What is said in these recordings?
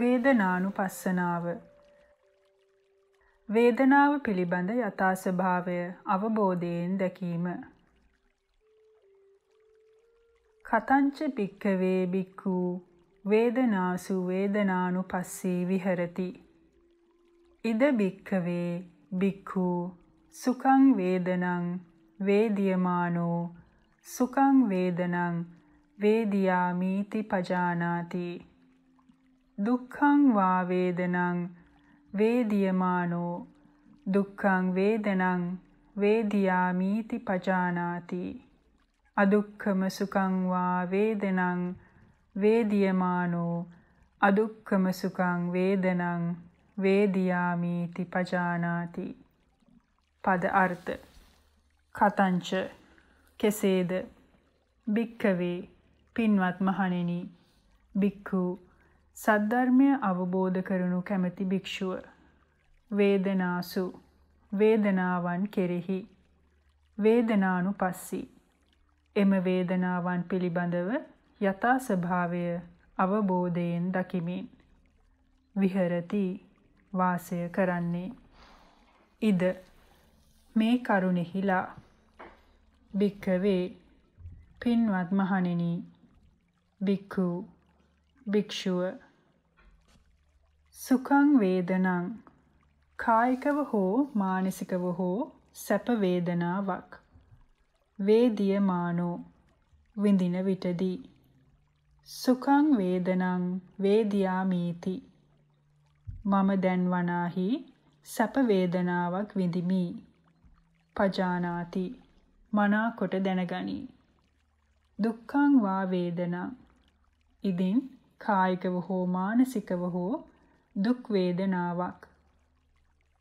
වේදනානුපස්සනාව වේදනාව පිළිබඳ යථා ස්වභාවය අවබෝධයෙන් දැකීම කතංච භික්ඛවේ බික්ඛු වේදනාසු වේදනානුපස්සී විහෙරති ඉද භික්ඛවේ බික්ඛු සුඛං වේදනං වේදියමානෝ සුඛං වේදනං වේදියාමීති පජානාති දුක්ඛං වා වේදනං වේදියමානෝ දුක්ඛං වේදනං වේදියාමීති පජානාති අදුක්ඛම සුඛං වා වේදනං වේදියමානෝ අදුක්ඛම සුඛං වේදනං වේදියාමීති පජානාති පද අර්ථ කතංච කෙසේද භික්ඛවේ පින්වත් මහණෙනි භික්ඛු සද්ධර්මය අවබෝධ කරනු කැමැති භික්ෂුව වේදනාසු වේදනාවන් කෙරෙහි වේදනානුපස්සී එම වේදනාවන් පිළිබඳව යථා ස්වභාවය අවබෝධයෙන් දකිමින් විහෙරති වාසය කරන්නේ ඉද මේ කරුණෙහිලා භික්ඛවේ පින්වත් මහණෙනි භික්ඛු භික්ෂුව සුඛං වේදනං කායිකව හෝ මානසිකව හෝ සැප වේදනාවක් වේදියමානෝ විඳින විටදී සුඛං වේදනං වේදියාමීති මම දැන් වනාහි සැප වේදනාවක් විඳිමි පජානාති මනාකොට දැනගනි දුක්ඛං වා වේදනං ඉදින් කායිකව හෝ මානසිකව හෝ දුක් වේදනාවක්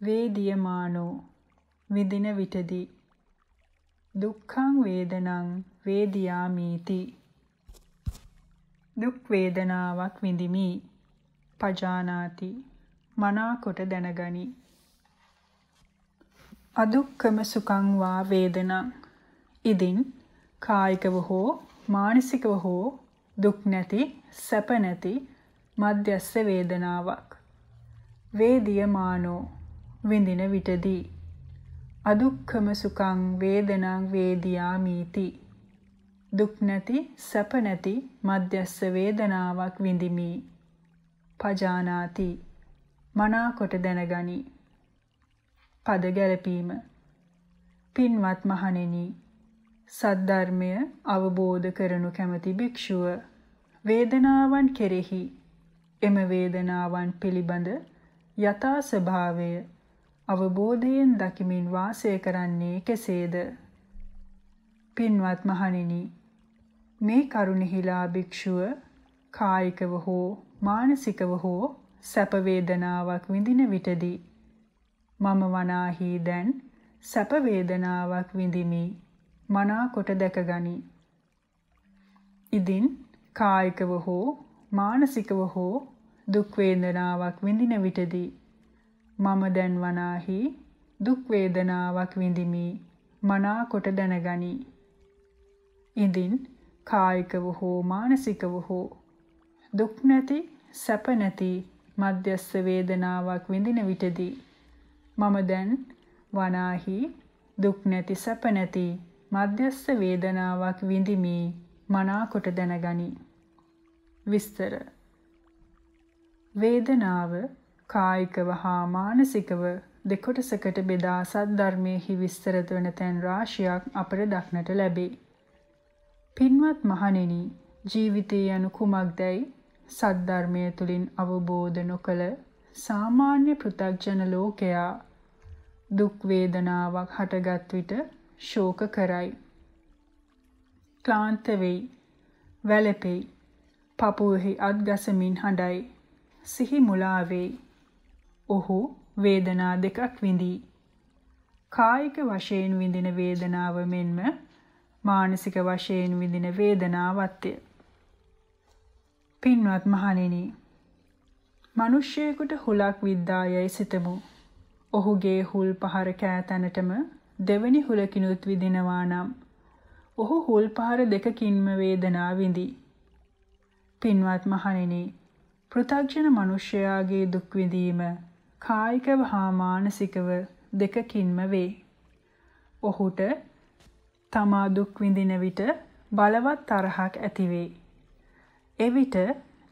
වේදියමානෝ විඳින විටදී දුක්ඛං වේදනං වේදියාමීති දුක් වේදනාවක් විඳිමි පජානාති මනාකොට දැනගනි අදුක්කම සුඛං වා වේදනං ඉදින් කායිකව හෝ මානසිකව හෝ දුක් නැති සැප නැති මධ්‍යස්ස වේදනාවක් වේදියමානෝ විඳින විටදී අදුක්ඛම සුඛං වේදනං වේදියාමීති දුක් නැති සැප නැති මධ්‍යස්ස වේදනාවක් විඳිමි පජානාති මනාකොට දැනගනි පද ගැළපීම පින්වත් මහණෙනි සද්ධර්මය අවබෝධ කරනු කැමැති භික්ෂුව වේදනාවන් කෙරෙහි එම වේදනාවන් පිළිබඳ යථා ස්වභාවය අවබෝධයෙන් දකිමින් වාසය කරන්නේ කෙසේද? පින්වත් මහණෙනි මේ කරුණෙහිලා භික්ෂුව කායිකව හෝ මානසිකව හෝ සැප වේදනාවක් විඳින විටදී මම වනාහි දැන් සැප වේදනාවක් විඳිමි මනාකොට දැකගනි ඉදින් කායිකව හෝ මානසිකව හෝ දුක් වේදනාවක් විඳින විටදී මම දැන් වනාහි දුක් වේදනාවක් විඳිමි මනාකොට දැනගනි. ඉදින් කායිකව හෝ මානසිකව හෝ දුක් නැති සැප නැති මධ්‍යස්ස වේදනාවක් විඳින විටදී මම දැන් වනාහි දුක් නැති සැප නැති මධ්‍යස්ස වේදනාවක් විඳිමි මනාකොට දැනගනි විස්තර වේදනාව කායිකව හා මානසිකව දෙකොටසකට බෙදා සද්ධර්මයෙහි විස්තරත වන තැන් රාශියක් අපට දක්නට ලැබේ. පින්වත් මහණෙනි, ජීවිතය යනු කුමක්දයි සද්ධර්මය තුලින් අවබෝධ නොකළ සාමාන්‍ය පෘථග්ජන ලෝකයා දුක් වේදනාවක් හටගත් විට ශෝක කරයි. ක්ලාන්ත වෙයි, වැළපෙයි, පපුවෙහි අත්ගසමින් හඬයි. සිහි මුලාවේ. ඔහු වේදනා දෙකක් විඳී. කායික වශයෙන් විඳින වේදනාව මෙන්ම මානසික වශයෙන් විඳින වේදනාවත්ය. පින්වත් මහණෙනි, මිනිසෙකුට හුලක් විද්දායයි සිතමු. ඔහුගේ හුල් පහර කෑතැනටම දෙවනි හුලකිනුත් විඳිනවා නම්, ඔහු හුල් පහර දෙකකින්ම වේදනාව විඳි. පින්වත් මහණෙනි, පෘථග්ජන මිනිසයාගේ දුක් විඳීම කායිකව හා මානසිකව දෙකකින්ම වේ. ඔහුට තමා දුක් විඳින විට බලවත් තරහක් ඇති වේ. එවිට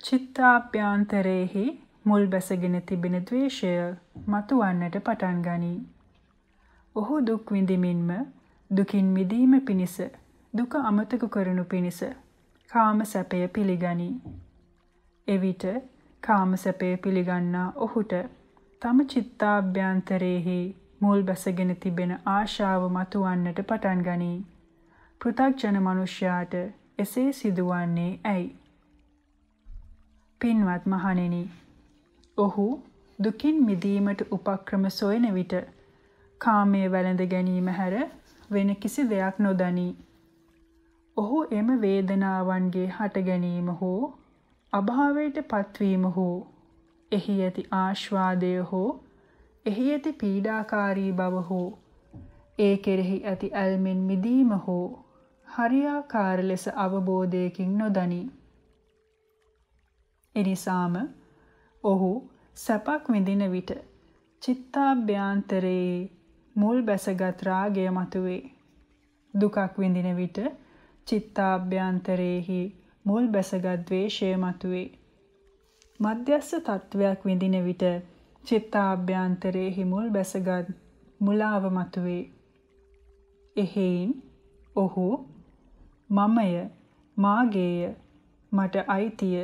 චිත්තාභ්‍යන්තරයේහි මුල් බැසගෙන තිබෙන ද්වේෂය මතුවන්නට පටන් ගනී. ඔහු දුක් විඳිමින්ම දුකින් මිදීම පිණිස දුක අමතක කරනු පිණිස කාම සැපය පිළිගනී. එවිට කාම සැපේ පිළිගන්නා ඔහුට තම චිත්තාභ්‍යන්තරයේහි මුල් බැසගෙන තිබෙන ආශාව මතුවන්නට පටන් ගනී. පෘථග්ජන මනුෂ්‍යයාට එසේ සිදුවන්නේ ඇයි? පින්වත් මහණෙනි, ඔහු දුකින් මිදීමට උපක්‍රම සොයන විට කාමයේ වැළඳ ගැනීම හැර වෙන කිසි දෙයක් නොදනී. ඔහු එම වේදනාවන්ගේ හට ගැනීම හෝ අභාවයට පත්වීම හෝ එහි ඇති ආස්වාදය හෝ එහි ඇති පීඩාකාරී බව හෝ ඒ කෙරෙහි ඇති ඇල්මෙන් මිදීම හෝ හරියාකාර ලෙස අවබෝධයකින් නොදනි. එනිසාම ඔහු සැපක් විඳින විට චිත්තාභ්‍යන්තරයේ මුල් බැසගත් රාගය මතුවේ. දුකක් විඳින විට චිත්තාභ්‍යන්තරයේහි මුල් බැසගත් ද්වේෂය මතුවේ. මධ්‍යස්ස තත්වයක් විඳින විට චිත්තාභ්‍යන්තරයේහි මුල් බැසගත් මුලාව මතුවේ. එහෙයින් ඔහු මමය මාගේය මට අයිතිය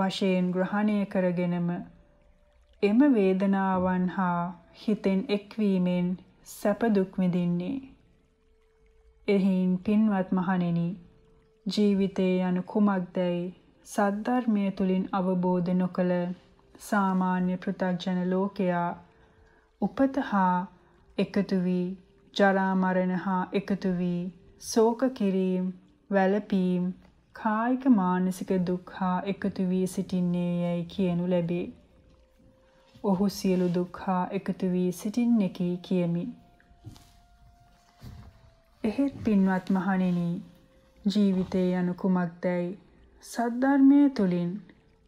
වශයෙන් ග්‍රහණය කරගෙනම එම වේදනාවන් හා හිතෙන් එක්වීමෙන් සැප දුක් විඳින්නේ. එහින් පින්වත් මහණෙනි ජීවිතය යනු කුමක්දැයි සද්ධර්මය තුලින් අවබෝධ නොකළ සාමාන්‍ය පෘථග්ජන ලෝකයා උපත හා එකතු වී ජරා මරණ හා එකතු වී ශෝක කිරීම වැළපීම් කායික මානසික දුක් හා එකතු වී සිටින්නේ යයි කියනු ලැබේ. ඔහු සියලු දුක් හා එකතු වී සිටින්නකි කියමි. එහෙත් පින්වත් මහණෙනි ජීවිතය යනු කුමක්දැයි සද්ධර්මය තුලින්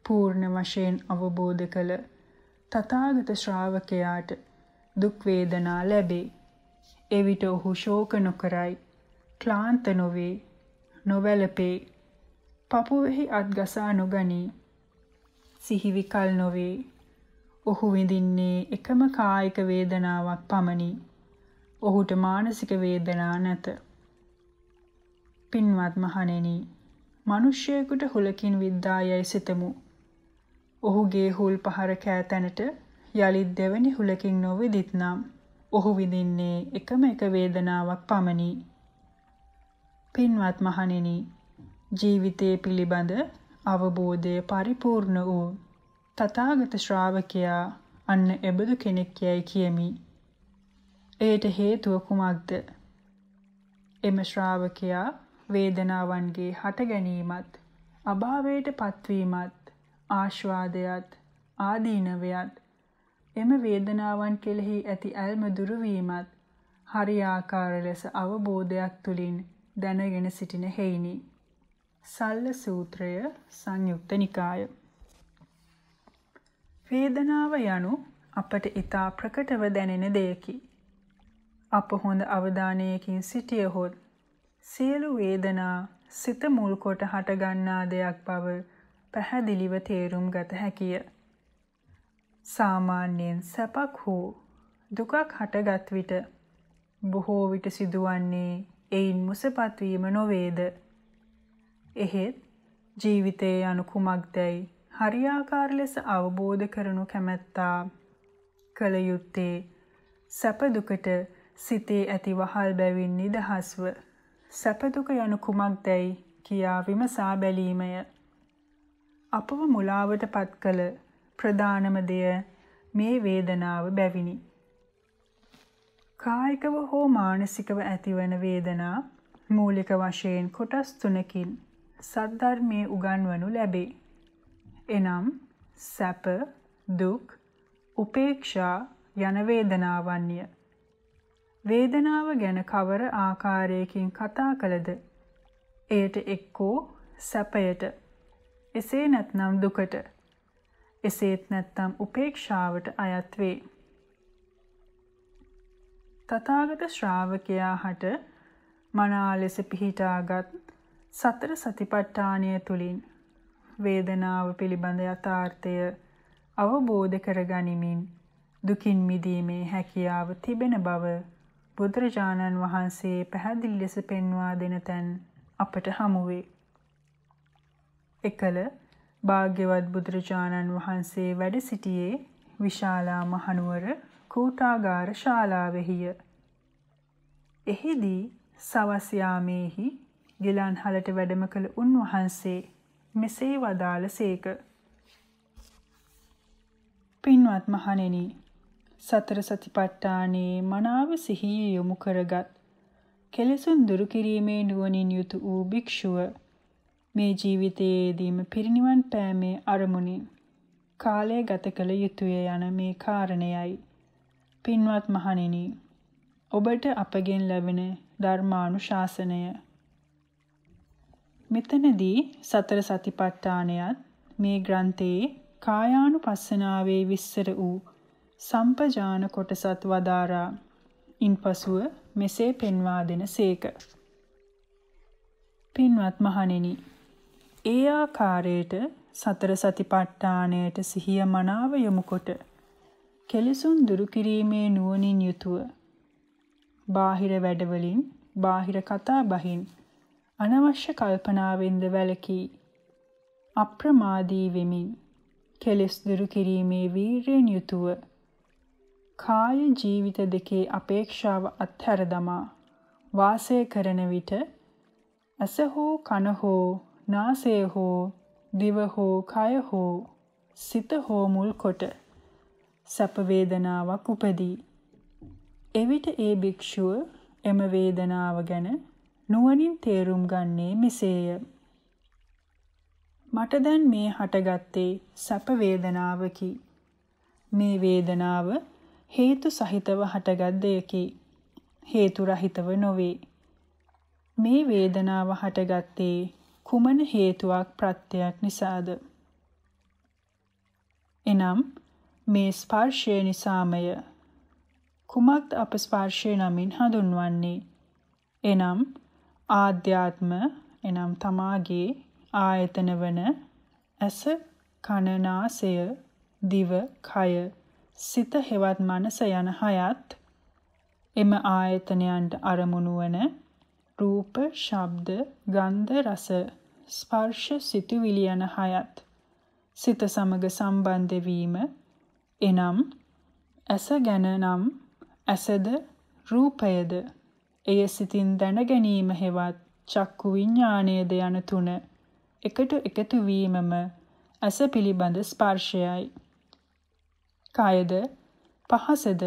පූර්ණ වශයෙන් අවබෝධ කළ තථාගත ශ්‍රාවකයාට දුක් වේදනා ලැබේ. එවිට ඔහු ශෝක නොකරයි, ක්ලාන්ත නොවේ, නොවැළපේ, පපුවෙහි අත්ගසා නොගනී. සිහි විකල් නොවේ. ඔහු විඳින්නේ එකම කායික වේදනාවක් පමණි. ඔහුට මානසික වේදනා නැත. පින්වත් මහණෙනි, මිනිසෙකුට හුලකින් විද්දා යයි සිතමු. ඔහුගේ හුල් පහර කෑතැනට යලිත් දෙවැනි හුලකින් නොවිදිත්නම් ඔහු විඳින්නේ එකම එක වේදනාවක් පමණි. පින්වත් මහණෙනි, ජීවිතයේ පිළිබඳ අවබෝධය පරිපූර්ණ වූ තථාගත ශ්‍රාවකයා අන්න එබඳු කෙනෙක් යයි කියමි. එයට හේතුව කුමක්ද? එම ශ්‍රාවකයා වේදනාවන්ගේ හට ගැනීමත් අභාවයට පත්වීමත් ආශ්වාදයත් ආදීනවයත් එම වේදනාවන් කෙලෙහි ඇති ඇල්ම දුරුවීමත් හරියාකාර ලෙස අවබෝධයක් තුලින් දැනගෙන සිටින හේිනි සල්ල සූත්‍රය සංයුක්ත නිකාය වේදනාව යනු අපට ඊතා ප්‍රකටව දැනෙන දෙයකි අප හොඳ අවධානයකින් සිටියහොත් සියලු වේදනා සිත මුල් කොට හටගන්නා දෙයක් බව පැහැදිලිව තේරුම් ගත හැකිය. සාමාන්‍යයෙන් සැපක් හෝ දුකක් හටගත් විට බොහෝ විට සිදුවන්නේ එයින් මුසපත් වීම නොවේද. එහෙත් ජීවිතයේ anu කුමක්දයි හරියාකාර ලෙස අවබෝධ කරනු කැමැත්තා කල යුත්තේ සැප දුකට සිතේ ඇති වහල් බැවින් නිදහස්ව සැප දුක යනු කුමක්දයි කියා විමසා බැලීමය. අපව මුලාවටපත් කළ ප්‍රධානම දෙය මේ වේදනාව බැවිනි. කායිකව හෝ මානසිකව ඇතිවන වේදනා මූලික වශයෙන් කොටස් තුනකින් සද්ධර්මයේ උගන්වනු ලැබේ. එනම් සැප, දුක්, උපේක්ෂා යන වේදනාවන්ය. වේදනාව ගැන කවර ආකාරයකින් කතා කළද එයට එක්කෝ සැපයට එසේ නැත්නම් දුකට එසේත් නැත්නම් උපේක්ෂාවට අයත් වේ තථාගත ශ්‍රාවකයා හට මනා ලෙස පිහිටාගත් සතර සතිපට්ඨානය තුලින් වේදනාව පිළිබඳ යථාර්ථය අවබෝධ කරගනිමින් දුකින් මිදීමේ හැකියාව තිබෙන බව බුදුරජාණන් වහන්සේ පැහැදිලි ලෙස පෙන්වා දෙන තැන් අපට හමුවේ. එකල භාග්‍යවත් බුදුරජාණන් වහන්සේ වැඩ සිටියේ විශාලා මහනුවර කූටාගාර ශාලාවෙහිය. එහිදී සවස් යාමේහි ගිලන්හලට වැඩම කළ උන්වහන්සේ මෙසේ වදාළ සේක. පින්වත් මහණෙනි සතර සතිපට්ඨානයේ මනාව සිහිය යොමු කරගත් කෙලෙසුන් දුරු කිරීමේ නුවණින් යුතු වූ භික්ෂුව මේ ජීවිතයේදීම පිරිනිවන් පෑමේ අරමුණින් කාලය ගත කළ යුතුය යන මේ කාරණයයි පින්වත් මහණෙනි ඔබට අපගෙන් ලැබෙන ධර්මානුශාසනය මෙතනදී සතර සතිපට්ඨානයත් මේ ග්‍රන්ථයේ කායානුපස්සනාවේ විස්තර වූ සම්පජාන කොටසත් වදාරා. ඉන්පසුව මෙසේ පෙන්වා දෙන සේක. පින්වත් මහණෙනි, ඒ ආකාරයට සතර සතිපට්ඨාණයට සිහිය මනාව යොමුකොට කෙලෙසුන් දුරු කිරීමේ නුවණින් යුතුව බාහිර වැඩවලින් බාහිර කතා බහින් අනවශ්‍ය කල්පනාවෙන්ද වැළකී අප්‍රමාදී වෙමින් කෙලෙස් දුරු කිරීමේ වීරියෙන් යුතුව කාය ජීවිත දෙකේ අපේක්ෂාව අත්හැර දමා වාසය කරන විට ඇස හෝ කන හෝ නාසය හෝ දිව හෝ කය හෝ සිත හෝ මුල් කොට සැප වේදනාවක් උපදී. එවිට ඒ භික්ෂුව එම වේදනාව ගැන නුවණින් තේරුම් ගන්නේ මෙසේය. මට දැන් මේ හටගත්තේ සැප වේදනාවකි. මේ වේදනාව හේතු සහිතව හටගත් දෙයකි. හේතු රහිතව නොවේ. මේ වේදනාව හටගත්තේ කුමන හේතුවක් ප්‍රත්‍යක් නිසාද? එනම් මේ ස්පර්ශය නිසාමය. කුමක්ද අප ස්පර්ශය නමින් හඳුන්වන්නේ? එනම් ආධ්‍යාත්ම එනම් තමාගේ ආයතන වන ඇස කන නාසය දිව කය සිත හෙවත් මනස යන හයත් එම ආයතනයන්ට අරමුණු වන රූප, ශබ්ද, ගන්ධ, රස, ස්පර්ශ, සිතුවිලි යන හයත් සිත සමග සම්බන්ධ වීම එනම් ඇස ගැන නම් ඇසද රූපයද එය සිතින් දැන ගැනීම හෙවත් චක්කු විඥාණයද යන තුන එකට එකතු වීමම ඇස පිළිබඳ ස්පර්ශයයි කයද පහසද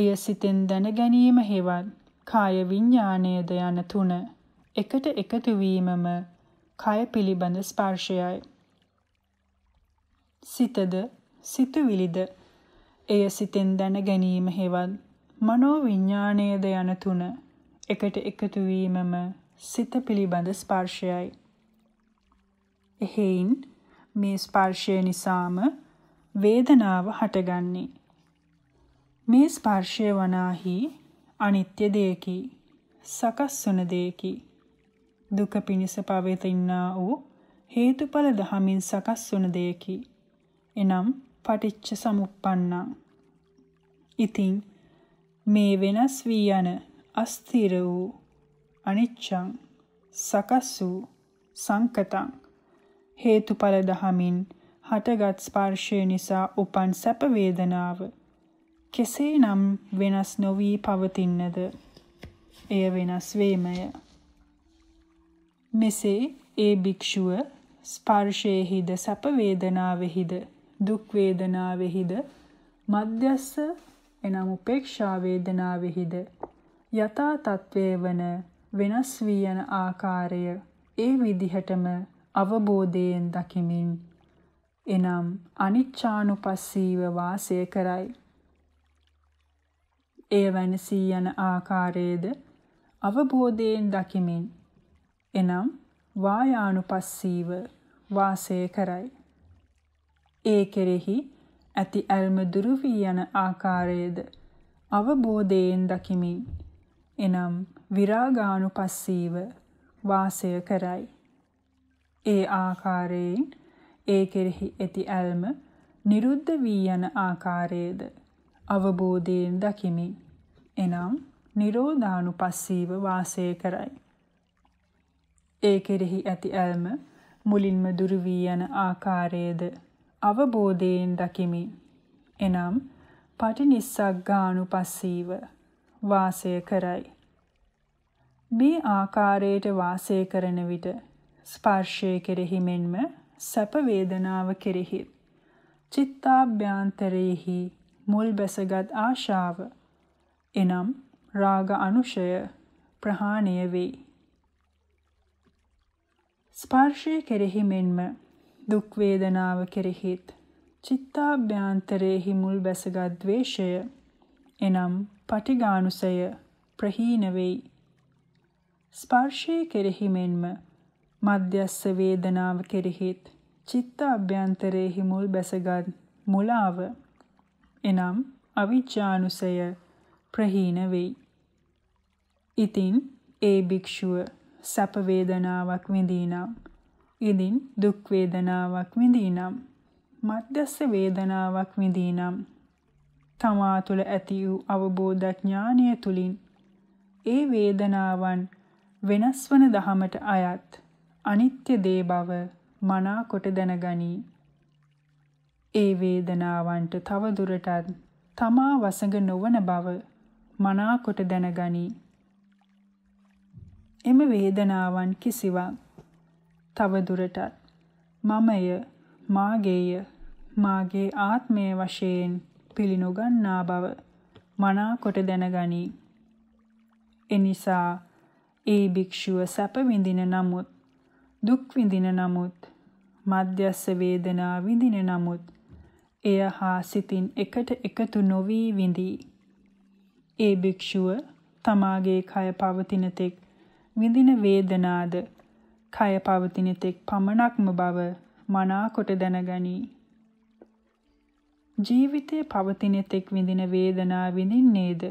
එය සිතෙන් දැන ගැනීම හේවත් කාය විඥාණයද යන තුන එකට එකතු වීමම කය පිළිබඳ ස්පර්ශයයි. සිතද සිතුවිලිද එය සිතෙන් දැන ගැනීම හේවත් මනෝ විඥාණයද යන තුන එකට එකතු වීමම සිත පිළිබඳ ස්පර්ශයයි. එහෙයින් මේ ස්පර්ශය නිසාම වේදනාව හටගන්නේ. මේ ස්පර්ශය වනාහි අනිත්‍ය දෙයකි, සකස් වන දෙයකි. දුක පිණිස පවතිනා වූ හේතුඵල දහමින් සකස් වන දෙයකි. එනම් පටිච්ච සමුප්පන්නා. ඉතින් මේ වෙනස් වී යන අස්ථිර වූ අනිච්ඡං සකස් වූ සංකතං හේතුඵල දහමින් හටගත් ස්පර්ශය නිසා උපන් සැප වේදනාව කෙසේනම් වෙනස් නොවි පවතින්නද එය වෙනස් වීමය මෙසේ ඒ භික්ෂුව ස්පර්ශයේහිද සැප වේදනාවේහිද දුක් වේදනාවේහිද මධ්‍යස්ස එනම් උපේක්ෂා වේදනාවේහිද යථා තත්වයේ වන වෙනස් වී යන ආකාරය ඒ විදිහටම අවබෝධයෙන් දකිමින් එනම් අනිච්චානුපස්සීව වාසය කරයි. එය වෙනසී යන ආකාරයේද අවබෝධයෙන් දකිමින් එනම් වායානුපස්සීව වාසය කරයි. ඒ කෙරෙහි ඇති ඇල්ම දුරු වී යන ආකාරයේද අවබෝධයෙන් දකිමින් එනම් විරාගානුපස්සීව වාසය කරයි. ඒ ආකාරයෙන් ඒ කෙරෙහි ඇති ඇල්ම නිරුද්ධ වී යන ආකාරයේද අවබෝධයෙන් දකිමි. එනම් නිරෝධානුපස්සීව වාසය කරයි. ඒ කෙරෙහි ඇති ඇල්ම මුලින්ම දුරු වී යන ආකාරයේද අවබෝධයෙන් දකිමි. එනම් පටිනිස්සග්ගානුපස්සීව වාසය කරයි. මේ ආකාරයට වාසය කරන විට ස්පර්ශය කෙරෙහි මෙන්ම සැප වේදනාව කෙරෙහි චිත්තාභ්‍යන්තරයේහි මුල් බැසගත් ආශාව එනම් රාග අනුශය ප්‍රහාණය වේ ස්පර්ශය කෙරෙහි මෙන්ම දුක් වේදනාව කෙරෙහිත් චිත්තාභ්‍යන්තරයේහි මුල් බැසගත් ද්වේෂය එනම් පටිඝානුසය ප්‍රහීන වෙයි ස්පර්ශය කෙරෙහි මෙන්ම මධ්‍යස්ස වේදනාව කෙරෙහිත් චිත්ත අභ්‍යන්තරයේහි මුල් බැසගත් මුලාව එනම් අවිජ්ජානුසය ප්‍රහීන වෙයි. ඉතින් ඒ භික්ෂුව සැප වේදනාවක් විඳිනම් ඉදින් දුක් වේදනාවක් විඳිනම් මධ්‍යස්ස වේදනාවක් විඳිනම් තමා තුළ ඇති වූ අවබෝධ ඥානය තුලින් ඒ වේදනාවන් වෙනස් වන දහමට අයත් අනිත්‍ය දේ බව මනාකොට දැනගනී. ඒ වේදනාවන්ට තව දුරටත් තමා වසඟ නොවන බව මනාකොට දැනගනී. එම වේදනාවන් කිසිවක් තව දුරටත් මමය මාගේය මාගේ ආත්මය වශයෙන් පිළිනොගන්නා බව මනාකොට දැනගනී. එනිසා ඒ භික්ෂුව සැප විඳින නමුත් දුක් විඳින නමුත් මධ්‍යස්ස වේදනා විඳින නමුත් එය හා සිතින් එකට එකතු නොවි විඳී. ඒ භික්ෂුව තමාගේ කය පවතින තෙක් විඳින වේදනාද කය පවතින තෙක් පමණක්ම බව මනාකොට දැනගනී. ජීවිතේ පවතින තෙක් විඳින වේදනා විඳින්නේද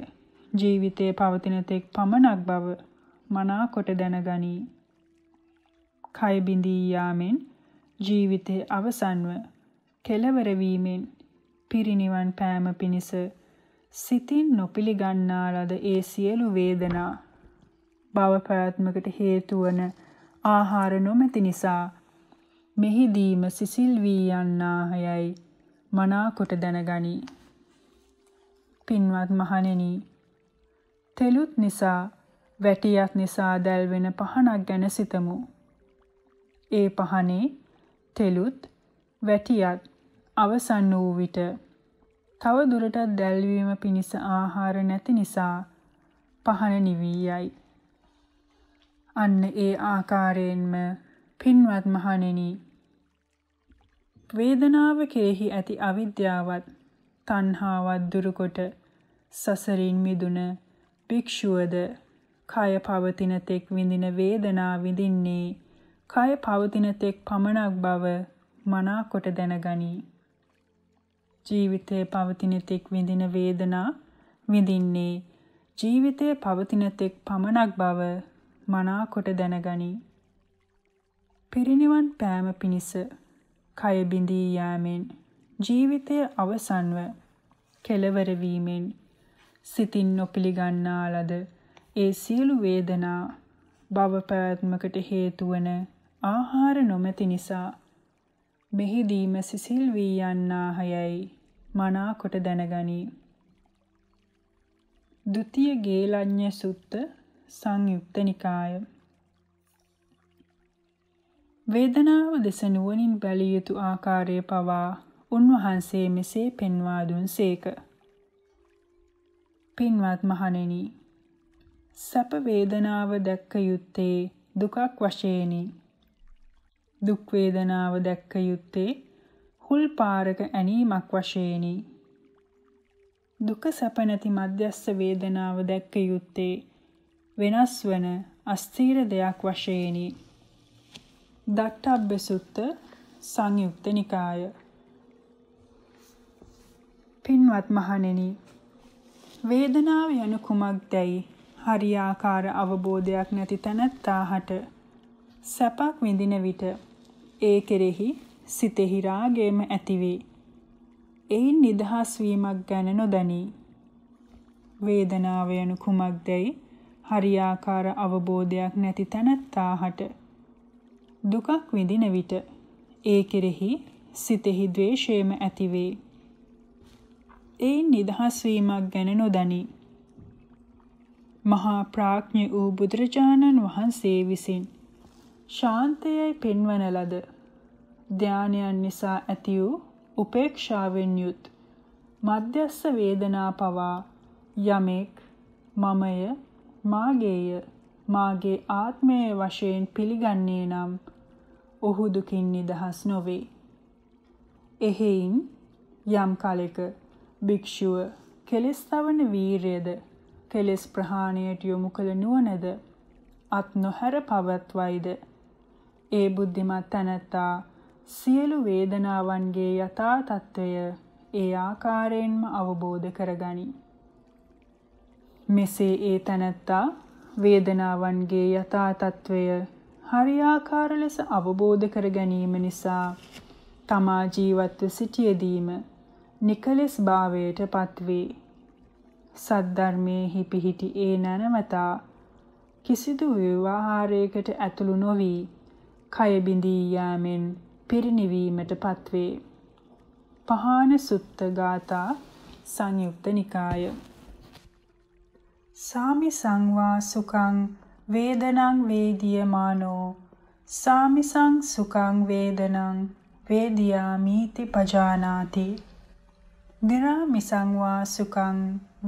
ජීවිතේ පවතින තෙක් පමණක් බව මනාකොට දැනගනී. කය බිඳී යාමෙන් ජීවිතේ අවසන්ව කෙලවර වීමෙන් පිරිණිවන් පෑම පිණිස සිතින් නොපිලිගන්නා ලද ඒ සියලු වේදනා භව ප්‍රාත්මකට හේතු වන ආහාර නොමැති නිසා මෙහිදීම සිසිල් වී යන්නාහයයි මනාකොට දැනගනි. පින්වත් මහණෙනි, තෙලුත් නිසා, වැටියක් නිසා දැල්වෙන පහනක් ගැන සිතමු. ඒ පහනේ තෙලුත් වැටියත් අවසන් වූ විට තව දුරටත් දැල්වීම පිණිස ආහාර නැති නිසා පහන නිවී යයි. අන්න ඒ ආකාරයෙන්ම පින්වත් මහණෙනි වේදනාව කෙරෙහි ඇති අවිද්‍යාවත් තණ්හාවත් දුරුකොට සසරින් මිදුන භික්ෂුවද කය පවතින තෙක් විඳින වේදනා විඳින්නේ කය පවතින තෙක් පමණක් බව මනාකොට දැනගනී. ජීවිතයේ පවතින තෙක් විඳින වේදනා විඳින්නේ ජීවිතයේ පවතින තෙක් පමණක් බව මනාකොට දැනගනී. පිරිනිවන් පෑම පිණිස කය බිඳී යෑමෙන් ජීවිතය අවසන්ව කෙලවර වීමෙන් සිතින් නොපිලිගන්නා ලද ඒ සියලු වේදනා භව පැවැත්මකට හේතු වන ආහාර නොමැති නිසා මෙහිදීම සිසිල් වී යන්නාහයයි මනා කොට දැනගනී. ဒ ුතිය ගේලඤ්ඤ සුත්ත සංයුක්ත නිකාය වේදනාව දෙස නුවණින් බැලිය යුතු ආකාරය පවා උන්වහන්සේ මෙසේ පෙන්වා දුන්සේක. පින්වත් මහණෙනි, සැප වේදනාව දැක්ක යුත්තේ දුකක් වශයෙන්ී. දුක් වේදනාව දැක්ක යුත්තේ හුල් පාරක ඇනීමක් වශයෙනි. දුක සැප නැති මධ්‍යස්ස වේදනාව දැක්ක යුත්තේ වෙනස් වන අස්ථීර දෙයක් වශයෙනි. දට්ඨබ්බසුත්ත සංයුක්ත නිකාය. පින්වත් මහණෙනි වේදනාව යනු කුමක්දයි හරියාකාර අවබෝධයක් නැති තැනැත්තාහට සැපක් විඳින විට ඒ කෙරෙහි සිතෙහි රාගයම ඇතිවේ. එයින් නිදහස් වීමක් ගැන නොදනී. වේදනාව යනු කුමක්දයි හරියාකාර අවබෝධයක් නැති තැනැත්තාහට දුකක් විඳින විට ඒ කෙරෙහි සිතෙහි ද්වේෂයම ඇතිවේ. එයින් නිදහස් වීමක් ගැන නොදනී. මහා ප්‍රඥ වූ බුදුරජාණන් වහන්සේ විසින් ශාන්තයයි පෙන්වන ලද ධානයන් නිසා ඇති වූ උපේක්ෂාවෙන් යුත් මධ්‍යස්ස වේදනා පවා යමෙක් මමය මාගේය මාගේ ආත්මයේ වශයෙන් පිළිගන්නේ නම් ඔහු දුකින් නිදහස් නොවේ. එහෙයින් යම් කලෙක භික්ෂුව කෙලෙස් තවන වීරයද කෙලෙස් ප්‍රහාණයට යොමු කළ නුවණද අත් නොහැර පවත්වයිද ඒ බුද්ධිමත් තැනැත්තා සියලු වේදනාවන්ගේ යථා තත්වය ඒ ආකාරයෙන්ම අවබෝධ කරගනී. මෙසේ ඒ තැනැත්තා වේදනාවන්ගේ යථා තත්වය හරියාකාර ලෙස අවබෝධ කර ගැනීම නිසා තමා ජීවත්ව සිටියදීම නිකලෙස් භාවයට පත්වේ. සද්ධර්මයේහි පිහිටි ඒ නැනවතා කිසිදු ව්‍යවහාරයකට ඇතුළු නොවී කය බිඳී යාමෙන් පිරිණිවීමට පත්වේ. පහාන සුත්ත ගාථා සංයුක්ත නිකාය. සාමි සංවා සුඛං වේදනං වේදියමානෝ සාමිසං සුඛං වේදනං වේදියාමීති පජානාති. නිරාමිසං වා සුඛං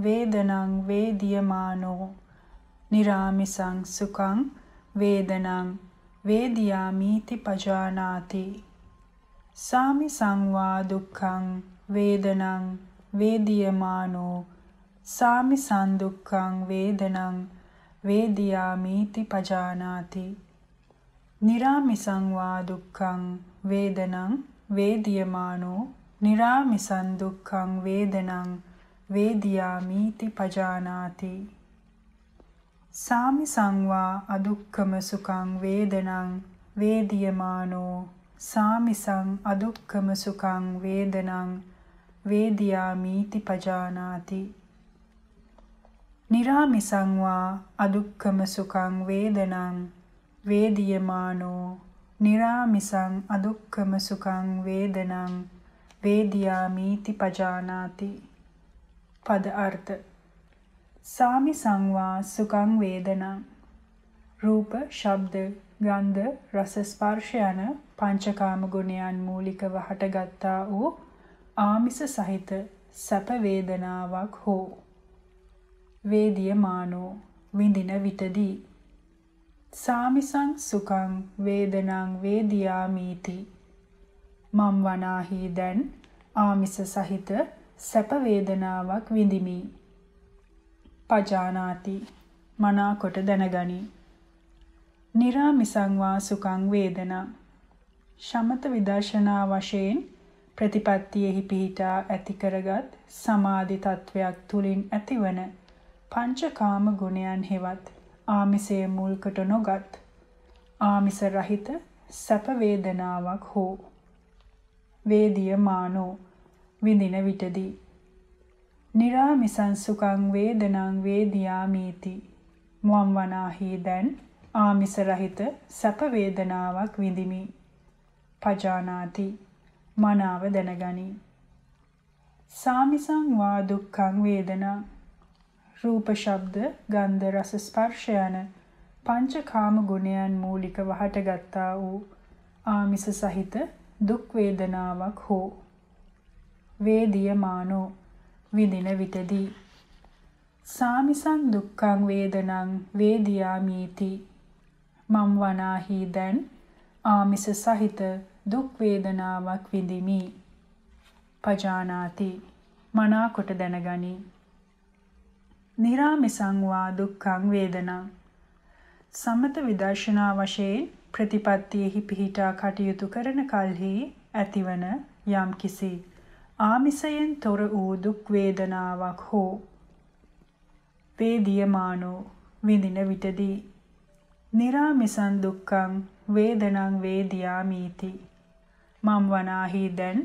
වේදනං වේදියමානෝ නිරාමිසං සුඛං වේදනං වේදියාමීති පජානාති සාමි සංවා දුක්ඛං වේදනං වේදියමානෝ සාමි සන්දුක්ඛං වේදනං වේදියාමීති පජානාති නිරාමිසං වා දුක්ඛං වේදනං වේදියමානෝ නිරාමිසං දුක්ඛං වේදනං වේදියාමීති පජානාති සාමි සංවා අදුක්කම සුඛං වේදනං වේදියමානෝ සාමිසං අදුක්කම සුඛං වේදනං වේදියාමීති පජානාති නිරාමිසං වා අදුක්කම සුඛං වේදනං වේදියමානෝ නිරාමිසං අදුක්කම සුඛං වේදනං වේදියාමීති පජානාති පද අර්ථ සාමි සංවා සුඛං වේදනං රූප ශබ්ද ගන්ධ රස ස්පර්ශ යන පංචකාම ගුණයන් මූලිකව හටගත්තා වූ ආමිස සහිත සැප වේදනාවක් හෝ වේදියමානෝ විඳින විටදී සාමිසං සුඛං වේදනං වේදියාමීති මම් වනාහි දැන් ආමිස සහිත සැප වේදනාවක් විඳිමි පජානාති මනාකොට දැනගනි. निराමිසංවා සුඛං වේදනා. සමත විදර්ශනා වශයෙන් ප්‍රතිපත්තියෙහි පිහිටා ඇති කරගත් සමාධි තත්වයක් තුලින් ඇතිවන පංචකාම ගුණයන් හෙවත් ආමිසයේ මුල්කට නොගත් ආමිස රහිත සැප වේදනාවක් හෝ වේදිය මානෝ විඳින විටදී නිරාමිසංසුකං වේදනං වේදියාමීති. මම් වනාහි දැන් ආමිස රහිත සැප වේදනාවක් විඳිමි. පජානාති. මනාව දැනගනි. සාමිසං වා දුක්ඛං වේදනා රූප ශබ්ද ගන්ධ රස ස්පර්ශ යන පංචකාම ගුණයන් මූලිකව හටගත්තා වූ ආමිස සහිත දුක් වේදනාවක් හෝ වේදියමානෝ විඳින විටදී සාමිසං දුක්ඛං වේදනං වේදියාමීති මම් වනාහි දැන් ආමිස සහිත දුක් වේදනාවක් විඳිමි පජානාති මනාකොට දැනගනි නිරාමිසං වා දුක්ඛං වේදනං සමත විදර්ශනා වශයෙන් ප්‍රතිපත්තියෙහි පිහිටා කටයුතු කරන කල්හි ඇතිවන යම්කිසි ආමිසයෙන් තොර වූ දුක් වේදනාවක් හෝ වේදියමානෝ විඳින විටදී निराමිසං දුක්ඛං වේදනං වේදියාමීති මම් වනාහි දැන්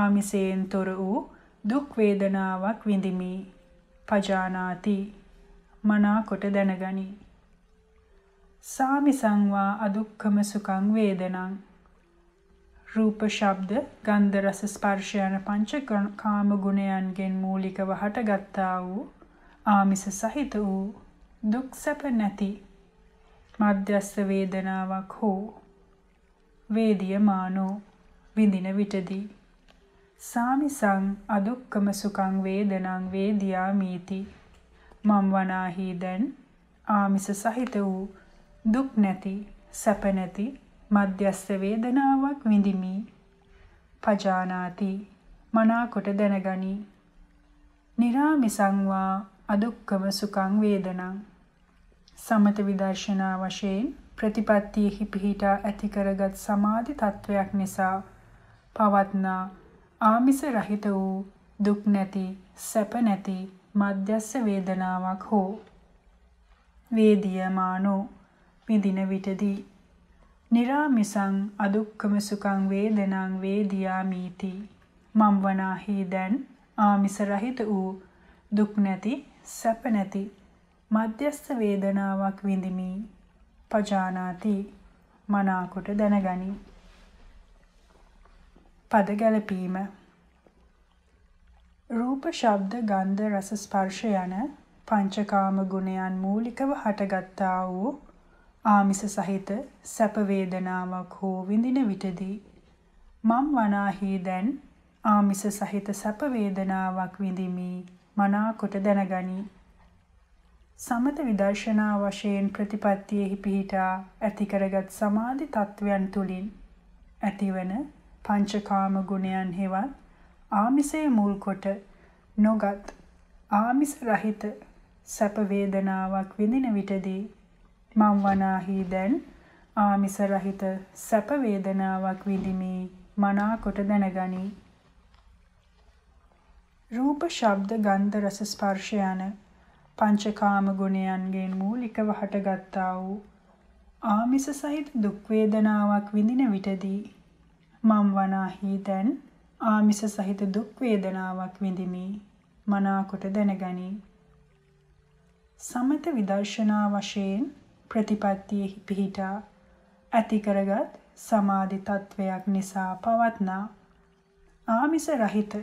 ආමිසයෙන් තොර වූ දුක් වේදනාවක් විඳිමි පජානාති මනා කොට දැනගනි සාමිසං වා අදුක්ඛම සුඛං වේදනං රූප ශබ්ද ගන්ධ රස ස්පර්ශ යන පංච කාම ගුණයන්ගෙන් මූලිකව හටගත්තා වූ ආමිස සහිත වූ දුක් සැප නැති මධ්‍යස්ස වේදනාවක් හෝ වේදියමානෝ විඳින විටදී සාමිසං අදුක්කම සුඛං වේදනං වේදියාමීති මම් වනාහි දැන් ආමිස සහිත වූ දුක් නැති සැප නැති මධ්‍යස්ස වේදනාවක් විඳිමි. පජානාති මනාකොට දැනගනි. निराමිසං වා අදුක්කම සුඛං වේදනං. සමත විදර්ශනා වශයෙන් ප්‍රතිපත්තියෙහි පිහිටා ඇති කරගත් සමාධි තත්වයක් නිසා පවත්නා ආමිස රහිත වූ දුක් නැති සැප නැති මධ්‍යස්ස වේදනාවක් හෝ වේදියමානෝ විඳින විටදී නිරාමිසං අදුක්කම සුඛං වේදනං වේදියාමීති මම් වනාහි දැන් ආමිස රහිත වූ දුක් නැති සැප නැති මධ්‍යස්ථ වේදනාවක් විඳිමි පජානාති මනාකොට දැනගනි පද ගැලපීම රූප ශබ්ද ගන්ධ රස ස්පර්ශ යන පංචකාම ගුණයන් මූලිකව හටගත්තා වූ ආමිස සහිත සැප වේදනාවක් හෝ විඳින විටදී මම් වනාහි දැන් ආමිස සහිත සැප වේදනාවක් විඳිමි මනාකොට දැනගනි සමත විදර්ශනා වශයෙන් ප්‍රතිපත්තියෙහි පිහිටා ඇති කරගත් සමාධි තත්වයන් තුලින් ඇතිවන පංචකාම ගුණයන් හෙවත් ආමිසයේ මුල් කොට නොගත් ආමිස රහිත සැප වේදනාවක් විඳින විටදී මම් වනාහි දැන් ආමිස රහිත සැප වේදනාවක් විඳිමි මනාකොට දැනගනි රූප ශබ්ද ගන්ධ රස ස්පර්ශ යන පංචකාම ගුණයන්ගෙන් මූලිකව හටගත්තා වූ ආමිස සහිත දුක් වේදනාවක් විඳින විටදී මම් වනාහි දැන් ආමිස සහිත දුක් වේදනාවක් විඳිමි මනාකොට දැනගනි සමත විදර්ශනා වශයෙන් ප්‍රතිපත්තියෙහි පිහිටා ඇතිකරගත් සමාධි තත්වයක් නිසා පවත්නා ආමිස රහිත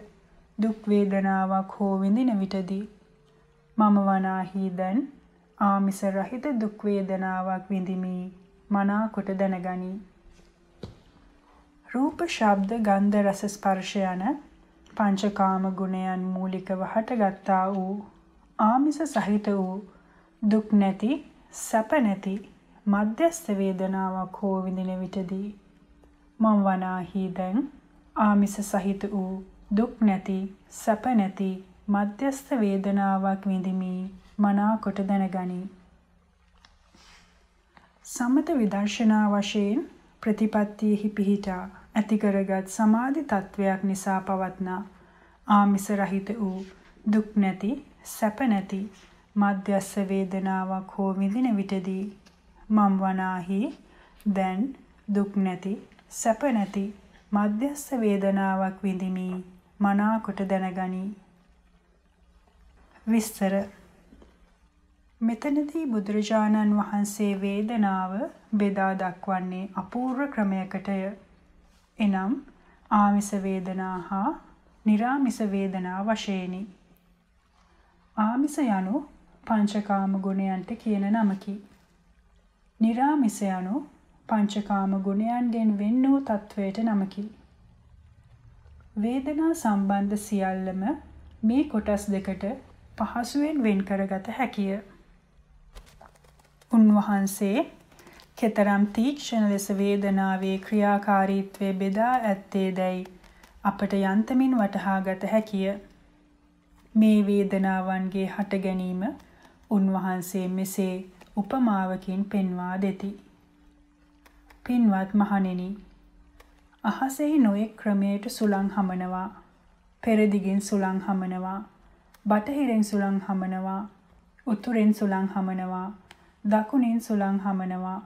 දුක් වේදනාවක් හෝ විඳින විටදී මම වනාහි දැන් ආමිස රහිත දුක් වේදනාවක් විඳිමි මනාකොට දැනගනි රූප ශබ්ද ගන්ධ රස ස්පර්ශ යන පංචකාම ගුණයන් මූලිකව හටගත්තා වූ ආමිස සහිත වූ දුක් නැති සැප නැති මධ්‍යස්ථ වේදනාවක් හෝ විඳින විටදී මම වනාහි දැන් ආමිස සහිත වූ දුක් නැති සැප නැති මධ්‍යස්ථ වේදනාවක් විඳිමි මනාකොට දැනගනි සමත විදර්ශනා වශයෙන් ප්‍රතිපත්තියෙහි පිහිටා ඇති කරගත් සමාධි තත්වයක් නිසා පවත්නා ආමිස රහිත වූ දුක් නැති සැප නැති මධ්‍යස්ස වේදනාවක් හෝ විඳින විටදී මම් වනාහි දැන් දුක් නැති සැප නැති මධ්‍යස්ස වේදනාවක් විඳිමි මනාකොට දැනගනි විස්තර මෙතනදී බුදුරජාණන් වහන්සේ වේදනාව බෙදා දක්වන්නේ අපූර්ව ක්‍රමයකටය එනම් ආමිස වේදනා හා निराමිස වේදනා වශයෙන්ි ආමිස යනු පංචකාම ගුණයන්ට කියන නමකි. निराமிස යනු පංචකාම ගුණයන්ගෙන් වෙන් වූ තත්වයට නමකි. වේදනා සම්බන්ධ සියල්ලම මේ කොටස් දෙකට පහසුවෙන් වෙන් කරගත හැකිය. උන්වහන්සේ කෙතරම් තීක්ෂණ ලෙස වේදනාවේ ක්‍රියාකාරීත්වය බෙදා ඇත්තේ දැයි අපට යන්තමින් වටහා ගත හැකිය. මේ වේදනාවන්ගේ හට ගැනීම උන්වහන්සේ මෙසේ උපමාවකින් පෙන්වා දෙති. පින්වත් මහණෙනි, අහසෙහි නොයෙක් ක්‍රමයට සුළං හමනවා. පෙරදිගින් සුළං හමනවා. බටහිරෙන් සුළං හමනවා. උතුරෙන් සුළං හමනවා. දකුණෙන් සුළං හමනවා.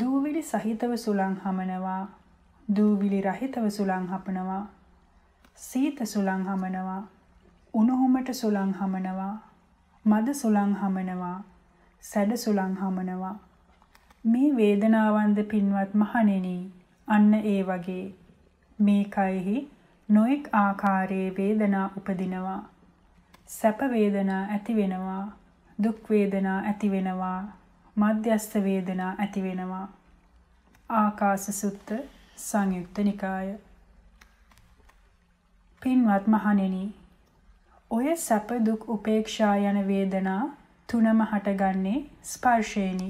දූවිලි සහිතව සුළං හමනවා. දූවිලි රහිතව සුළං හපනවා. සීත සුළං හමනවා. උණුහුමට සුළං හමනවා. මද සුළං හමනවා සැඩ සුළං හමනවා මේ වේදනාවන්ද පින්වත් මහණෙනි අන්න ඒ වගේ මේ කයෙහි නොඑක් ආකාරයේ වේදනා උපදිනවා සැප වේදනා ඇති වෙනවා දුක් වේදනා ඇති වෙනවා මධ්‍යස්ථ වේදනා ඇති වෙනවා ආකාශ සුත්ත සංයුක්ත නිකාය පින්වත් මහණෙනි ඔය සැප දුක් උපේක්ෂා යන වේදනා තුනම හටගන්නේ ස්පර්ශයෙනි.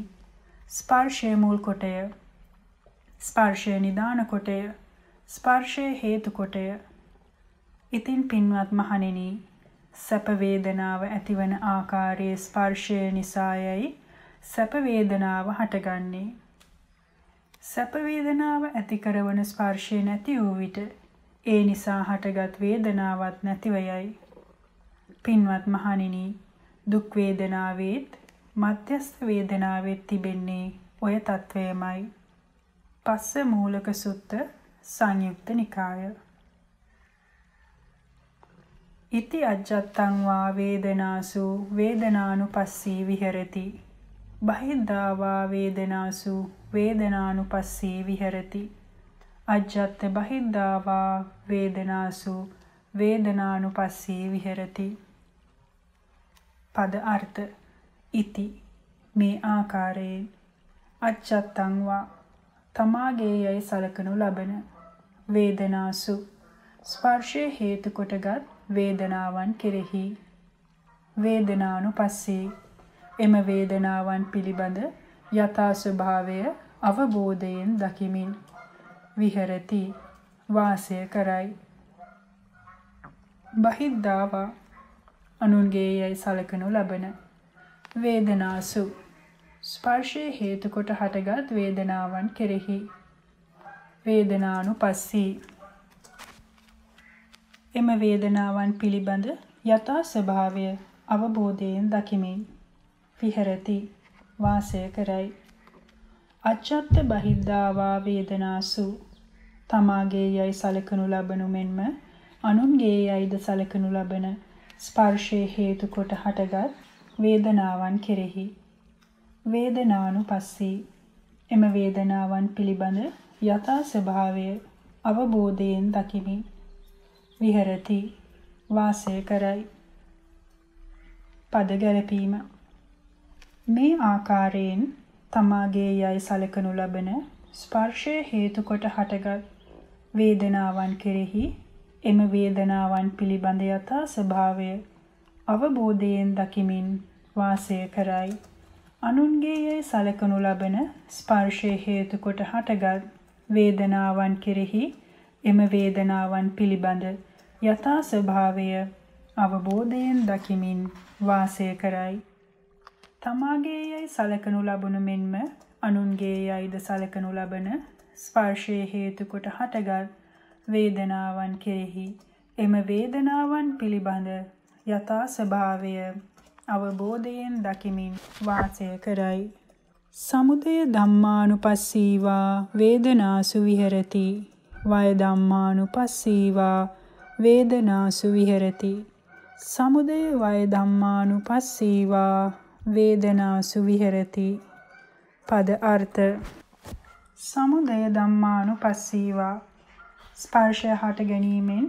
ස්පර්ශය මුල් කොටය. ස්පර්ශය නිදාන කොටය. ස්පර්ශය හේතු කොටය. ඉතින් පින්වත් මහණෙනි, සැප වේදනාව ඇතිවන ආකාරයේ ස්පර්ශය නිසායයි සැප වේදනාව හටගන්නේ. සැප වේදනාව ඇති කරන ස්පර්ශය නැති වූ විට ඒ නිසා හටගත් වේදනාවක් නැතිව යයි. පින්වත් මහණෙනි දුක් වේදනාවේත් මධ්‍යස්ථ වේදනාවේත් තිබෙන්නේ ඔය తත්වයමයි. පස්ස මූලක සුත්ත සංයුක්ත නිකාය. ඉති අජත්තං වා වේදනාසු වේදනානුපස්සී විහෙරති. බහිද්ධා වා වේදනාසු වේදනානුපස්සී විහෙරති. අජත්ත බහිද්ධා වා වේදනාසු වේදනානුපස්සී විහෙරති. පද අර්ථ ඉති මේ ආකාරයෙන් අච්චත්තංවා තමාගේ යයි සලකනු ලබන වේදනාසු ස්පර්ශය හේතු කොටගත් වේදනාවන් කෙරෙහි වේදනානුපස්සේ එම වේදනාවන් පිළිබඳ යථා ස්වභාවය අවබෝධයෙන් දකිමින් විහෙරති වාසය කරයි බහිද්ධාවා අනුන්ගේ යැයි සලකනු ලබන වේදනාසු ස්පර්ශයේ හේතුකොට හටගත් වේදනාවන් කෙරෙහි වේදනානුපස්සී එම වේදනාවන් පිළිබඳ යථා ස්වභාවය අවබෝධයෙන් දකිමින් විහෙරති වාසය කරයි අච්ඡත්ත බහිද්ධාවා වේදනාසු තමාගේ යයි සලකනු ලබනු මෙන්ම අනුන්ගේ යයිද සලකනු ලබන ස්පර්ශයේ හේතු කොට හටගත් වේදනාවන් කෙරෙහි වේදනානුපස්සී එම වේදනාවන් පිළිබඳ යථා ස්වභාවය අවබෝධයෙන් දකිමි විහෙරති වාසය කරයි පද ගැලපීම මේ ආකාරයෙන් තමාගේ යයි සලකනු ලබන ස්පර්ශය හේතු කොට හටගත් වේදනාවන් කෙරෙහි එම වේදනාවන් පිළිබඳ යථා ස්වභාවය අවබෝධයෙන් දකිමින් වාසය කරයි. අනුන්ගේ යයි සලකනු ලබන ස්පර්ශයේ හේතු කොට හටගත් වේදනාවන් කෙරෙහි එම වේදනාවන් පිළිබඳ යථා ස්වභාවය අවබෝධයෙන් දකිමින් වාසය කරයි. තමාගේ යයි සලකනු ලබනු මෙන්ම අනුන්ගේ යයිද සලකනු ලබන ස්පර්ශයේ හේතු කොට හටගත් වේදනාවන් කෙරෙහි එම වේදනාවන් පිළිබඳ යථා ස්වභාවය අවබෝධයෙන් දකිමින් වාසය කරයි. සමුදය ධම්මානුපස්සීවා වේදනාසු විහෙරති. වය ධම්මානුපස්සීවා වේදනාසු විහෙරති. සමුදය වය ධම්මානුපස්සීවා වේදනාසු විහෙරති. පද අර්ථ සමුදය ධම්මානුපස්සීවා ස්පර්ශය හට ගැනීමෙන්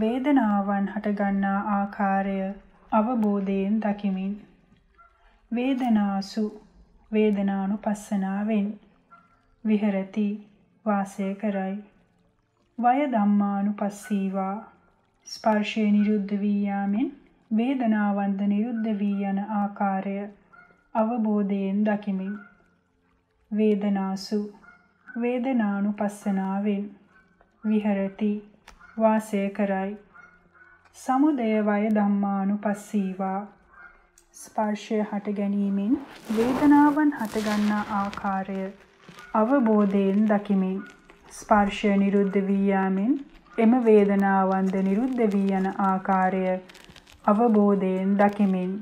වේදනාවන් හටගන්නා ආකාරය අවබෝධයෙන් දකිමින් වේදනාසු වේදනානුපස්සනාවෙන් විහෙරති වාසය කරයි වය ධම්මානුපස්සීවා ස්පර්ශය නිරුද්ධ වී යාමෙන් වේදනාවන්ද නිරුද්ධ වී යන ආකාරය අවබෝධයෙන් දකිමින් වේදනාසු වේදනානුපස්සනාවෙන් විහෙරති වාසය කරයි සමුදය වය ධම්මානුපස්සීවා ස්පර්ශය හට ගැනීමෙන් වේදනාවන් හටගන්නා ආකාරය අවබෝධයෙන් දකිමින් ස්පර්ශය නිරුද්ධ වී යාමෙන් එම වේදනාවන්ද නිරුද්ධ වී යන ආකාරය අවබෝධයෙන් දකිමින්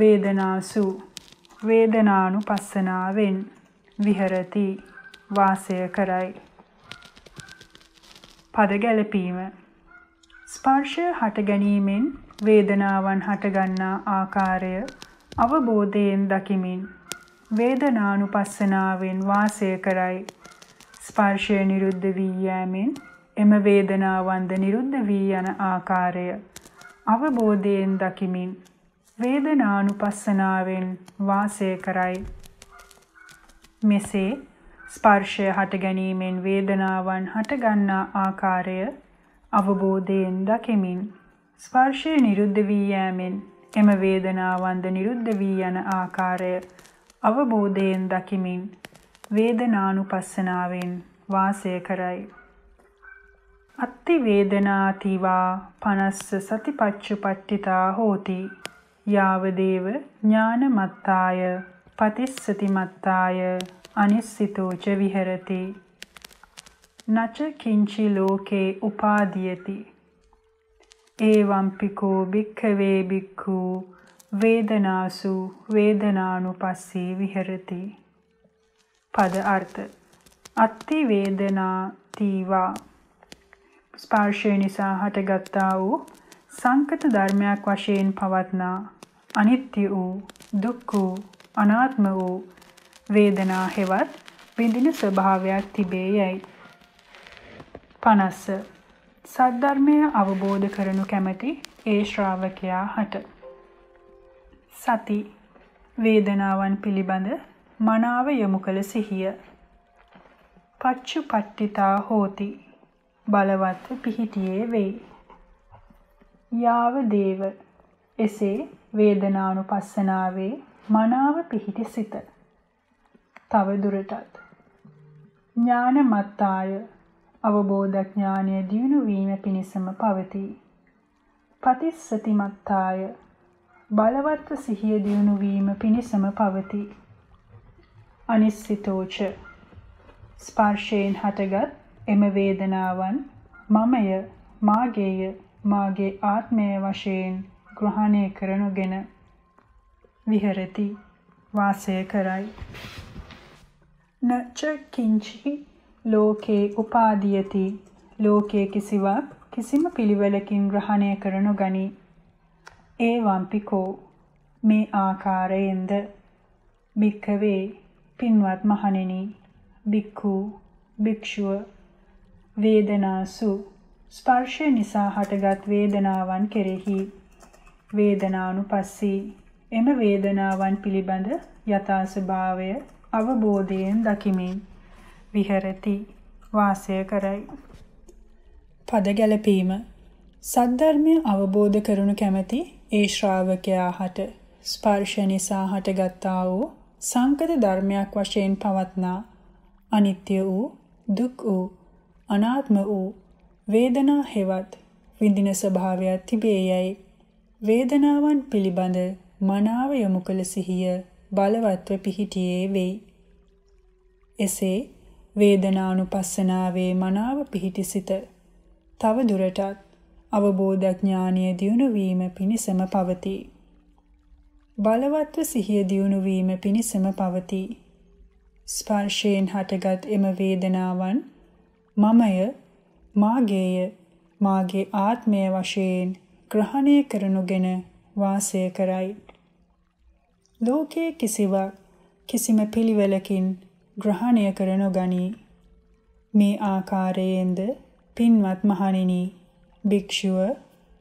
වේදනාසු වේදනානුපස්සනාවෙන් විහෙරති වාසය කරයි පද ගැළපීම ස්පර්ශය හට ගැනීමෙන් වේදනාවන් හටගන්නා ආකාරය අවබෝධයෙන් දකිමින් වේදනානුපස්සනාවෙන් වාසය කරයි ස්පර්ශය නිරුද්ධ වී යෑමෙන් එම වේදනාවන්ද නිරුද්ධ වී යන ආකාරය අවබෝධයෙන් දකිමින් වේදනානුපස්සනාවෙන් වාසය කරයි මෙසේ ස්පර්ශය හටගැනීමෙන් වේදනාවන් හටගන්නා ආකාරය අවබෝධයෙන් දකිමින් ස්පර්ශය නිරුද්ධ වී යෑමෙන් එම වේදනාවන්ද නිරුද්ධ වී යන ආකාරය අවබෝධයෙන් දකිමින් වේදනානුපස්සනාවෙන් වාසය කරයි. අත්ති වේදනාතිවා පනස්ස සතිපච්චුපට්ඨිතා හෝති යාවදේව ඥානමත්තාය පතිස්සති මත්තාය අනිස්සිතෝච විහෙරති නච කිංචි ලෝකේ උපාදීයති ඒවම්පිකෝ භික්ඛවේ භික්ඛු වේදනාසු වේදනානුපස්සී විහෙරති පද අර්ථ අත්ති වේදනා තීවා ස්පර්ශය නිසා හටගත්තා වූ සංකත ධර්මයක් වශයෙන් පවත්නා අනිත්‍ය වූ දුක් වූ අනාත්ම වූ වේදනා හෙවත් විඳින ස්වභාවයක් තිබේ යයි. පනස්ස සද්ධර්මය අවබෝධ කරනු කැමැති ඒ ශ්‍රාවකයා හට. සති වේදනාවන් පිළිබඳ මනාව යොමු කළ සිහිය. පච්චුපට්ඨිතා හෝති බලවත් පිහිටියේ වෙයි. යාව දේව එසේ වේදනානුපස්සනාවේ මනාව පිහිටි සිත. තවදුරටත් ඥානමත්තාය අවබෝධඥානය දියුණු වීම පිණිසම පවතී. පතිස්සතිමත්තාය බලවත්ව සිහිය දියුණු වීම පිණිසම පවතී. අනිස්සිතෝච ස්පර්ශයෙන් හටගත් එම වේදනාවන් මමය මාගේය මාගේ ආත්මය වශයෙන් ග්‍රහණය කරනුගෙන විහෙරති වාසය කරයි න ච කිංචි ලෝකේ උපාදීයති ලෝකයේ කිසිවක් කිසිම පිළිවෙලකින් ග්‍රහණය කරනු ගනී. ඒ වම්පිකෝ මේ ආකාරයෙන්ද භික්කවේ පින්වත් මහණෙනි භික්ඛු භික්ෂුව වේදනාසු ස්පර්ශය නිසා හටගත් වේදනාවන් කෙරෙහි වේදනානුපස්සී එම වේදනාවන් පිළිබඳ යථා ස්වභාවය අවබෝධයෙන් දකිමින් විහෙරති වාසය කරයි. පද ගැළපීම සද්ධර්මය අවබෝධ කරනු කැමැති ඒ ශ්‍රාවකයා හට ස්පර්ශ නිසා හටගත්තා වූ සංකත ධර්මයක් වශයෙන් පවත්නා අනිත්‍ය වූ දුක් වූ අනාත්ම වූ වේදනා හෙවත් විඳින ස්වභාවයක් තිබේ යයි වේදනාවන් පිළිබඳ මනාව යොමු කළ සිහිය බලවත්ව පිහිටියේ වෙයි. එසේ වේදනානුපස්සනාවේ මනාව පිහිටිසිත තව දුරටත් අවබෝධ ඥානීය දියුණු වීම පිණිසම පවතී. බලවත්ව සිහිය දියුණු වීම පිණිසම පවතී. ස්පර්ශයෙන් හටගත් එම වේදනාවන් මමය, මාගේය, මාගේ ආත්මය වශයෙන් ග්‍රහණය කරනුගෙන වාසය කරයි. ලෝකයේ කිසිවක් කිසිම පිළිවෙලකින් ග්‍රහණය කර නොගනී. මේ ආකාරයෙන්ද පින්වත් මහණෙනි භික්ෂුව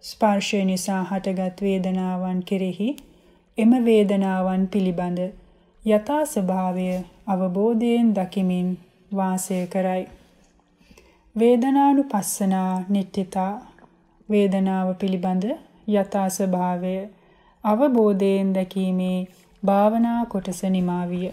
ස්පර්ශය නිසා හටගත් වේදනාවන් කෙරෙහි එම වේදනාවන් පිළිබඳ යථා ස්වභාවය අවබෝධයෙන් දකිමින් වාසය කරයි. වේදනානුපස්සනා නිට්ඨිතා වේදනාව පිළිබඳ යථා ස්වභාවය අවබෝධයෙන් දැකීමේ භාවනා කොටස නිමා විය.